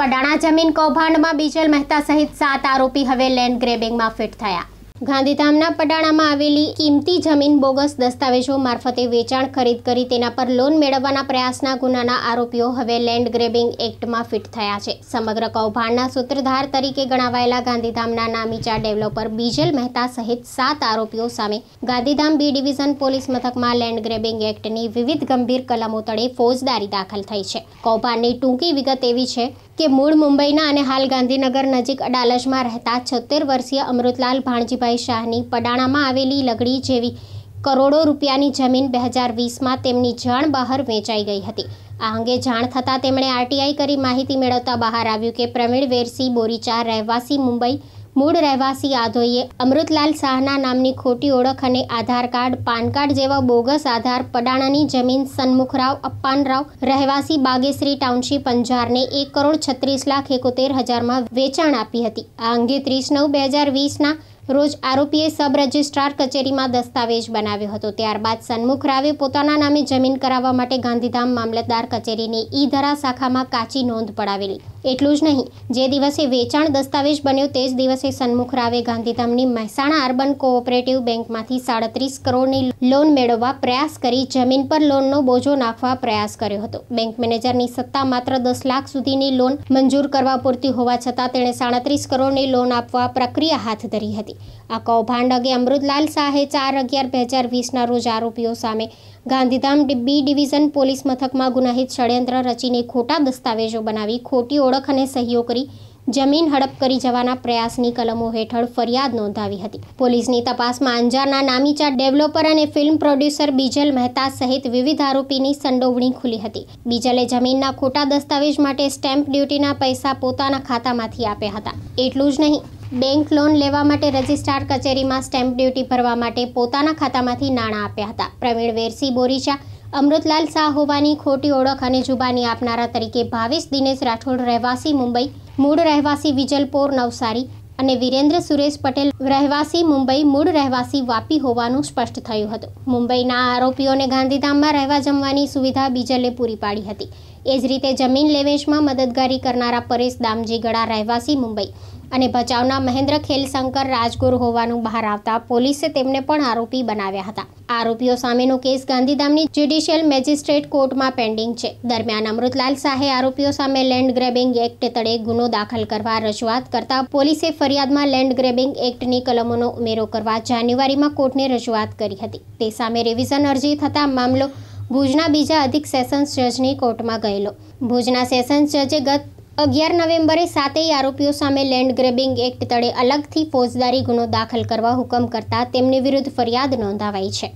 પડાણા જમીન કૌભાંડમાં બીજલ મહેતા સહિત સાત આરોપી હવે લેન્ડ ગ્રેબિંગમાં ફિટ થયા ગાંધીધામના પડાણામાં આવેલી કિંમતી જમીન બોગસ દસ્તાવેજો મારફતે વેચાણ ખરીદ કરી તેના પર લોન મેળવવાના પ્રયાસના ગુનાના આરોપીઓ હવે લેન્ડ ગ્રેબિંગ એક્ટમાં ફિટ થયા છે સમગ્ર કૌભાંડના સૂત્રધાર તરીકે ગણાવાયેલા ગાંધીધામના નામીચા ડેવલપર બીજલ મહેતા સહિત સાત આરોપીઓ સામે ગાંધીધામ બી ડિવિઝન પોલીસ મથકમાં લેન્ડ ગ્રેબિંગ એક્ટની વિવિધ ગંભીર કલમો તળે ફોજદારી દાખલ થઈ છે કૌભાંડની ટૂંકી વિગત એવી છે કે મૂળ મુંબઈના અને હાલ ગાંધીનગર નજીક અડાલજમાં રહેતા છોતેર વર્ષીય અમૃતલાલ ભાણજીભાઈ શાહની પડાણામાં આવેલી લગડી જેવી કરોડો રૂપિયાની જમીન બે હજાર વીસમાં તેમની જાણ બહાર વેચાઈ ગઈ હતી આ અંગે જાણ થતાં તેમણે આરટીઆઈ કરી માહિતી મેળવતા બહાર આવ્યું કે પ્રવીણ વેરસી બોરીચા રહેવાસી મુંબઈ મૂળ રહેવાસી આધોઈએ અમૃતલાલ શાહના નામની ખોટી ઓળખ અને આધાર કાર્ડ પાન કાર્ડ જેવા બોગસ આધાર પડાણાની જમીન સન્મુખરાવ અપ્પાનરાવ રહેવાસી બાગેશ્રી ટાઉનશીપ અંજારને એક કરોડ છત્રીસ લાખ એકોતેર હજારમાં વેચાણ આપી હતી આ અંગે ત્રીસ નવ બે હજાર વીસના રોજ આરોપીએ સબ રજિસ્ટ્રાર કચેરીમાં દસ્તાવેજ બનાવ્યો હતો ત્યારબાદ સન્મુખ રાવે પોતાના નામે જમીન કરાવવા માટે ગાંધીધામ મામલતદાર કચેરીની ઈધરા શાખામાં કાચી નોંધ પડાવેલી એટલું જ નહીં જે દિવસે વેચાણ દસ્તાવેજ બન્યો તે જ દિવસે સન્મુખ રાવે ગાંધીધામની મહેસાણા અર્બન કોઓપરેટિવ બેંકમાંથી સાડત્રીસ કરોડની લોન મેળવવા પ્રયાસ કરી જમીન પર લોનનો બોજો નાખવા પ્રયાસ કર્યો હતો બેંક મેનેજરની સત્તા માત્ર દસ લાખ સુધીની લોન મંજૂર કરવા પૂરતી હોવા છતાં તેણે સાડત્રીસ કરોડની લોન આપવા પ્રક્રિયા હાથ ધરી હતી આ કૌભાંડ અંગે અમૃતલાલ શાહે ચાર અગિયાર બે હજાર વીસના રોજ આરોપીઓ સામે ગાંધીધામ બી ડિવિઝન પોલીસ મથકમાં ગુનાહિત ષડયંત્ર રચીને ખોટા દસ્તાવેજો બનાવી ખોટી ઓળખ અને સહયોગ કરી જમીન હડપ કરી જવાના પ્રયાસની કલમો હેઠળ ફરિયાદ નોંધાવી હતી પોલીસની તપાસમાં અંજારના નામીચા ડેવલપર અને ફિલ્મ પ્રોડ્યુસર બીજલ મહેતા સહિત વિવિધ આરોપીની સંડોવણી ખુલી હતી બીજલે જમીનના ખોટા દસ્તાવેજ માટે સ્ટેમ્પ ડ્યુટીના પૈસા પોતાના ખાતામાંથી આપ્યા હતા એટલું જ નહીં બેંક લોન લેવા માટે રજિસ્ટ્રાર કચેરીમાં સ્ટેમ્પ ડ્યુટી ભરવા માટે પોતાના ખાતામાંથી નાણાં આપ્યા હતા પ્રવીણ વેરસી બોરીચા અમૃતલાલ શાહ હોવાની ખોટી ઓળખ અને જુબાની આપનારા તરીકે ભાવેશ દિનેશ રાઠોડ રહેવાસી મુંબઈ મૂળ રહેવાસી વિજલપોર નવસારી અને વિરેન્દ્ર સુરેશ પટેલ રહેવાસી મુંબઈ મૂળ રહેવાસી વાપી હોવાનું સ્પષ્ટ થયું હતું મુંબઈના આરોપીઓને ગાંધીધામમાં રહેવા જમવાની સુવિધા બીજલે પૂરી પાડી હતી એ જ રીતે જમીન લેવેશમાં મદદગારી કરનારા પરેશ દામજી ગળા રહેવાસી મુંબઈ અને ભચાઉના મહેન્દ્ર ખેલશંકર રાજગુરુ હોવાનું બહાર આવતા પોલીસે તેમને પણ આરોપી બનાવ્યા હતા આરોપીઓ સામેનો કેસ ગાંધીધામની જ્યુડિશિયલ મેજિસ્ટ્રેટ કોર્ટમાં પેન્ડિંગ છે દરમિયાન અમૃતલાલ શાહે આરોપીઓ સામે લેન્ડ ગ્રેબિંગ એક્ટ તળે ગુનો દાખલ કરવા રજૂઆત કરતા પોલીસે ફરિયાદમાં લેન્ડ ગ્રેબિંગ એક્ટની કલમોનો ઉમેરો કરવા જાન્યુઆરીમાં કોર્ટને રજૂઆત કરી હતી તે સામે રિવિઝન અરજી થતા મામલો ભુજના બીજા અધિક સેશન્સ જજની કોર્ટમાં ગયેલો ભુજના સેશન્સ જજે ગત અગિયાર નવેમ્બરે સાતેય આરોપીઓ સામે લેન્ડ ગ્રેબિંગ એક્ટ તળે અલગથી ફોજદારી ગુનો દાખલ કરવા હુકમ કરતા તેમની વિરુદ્ધ ફરિયાદ નોંધાવાઈ છે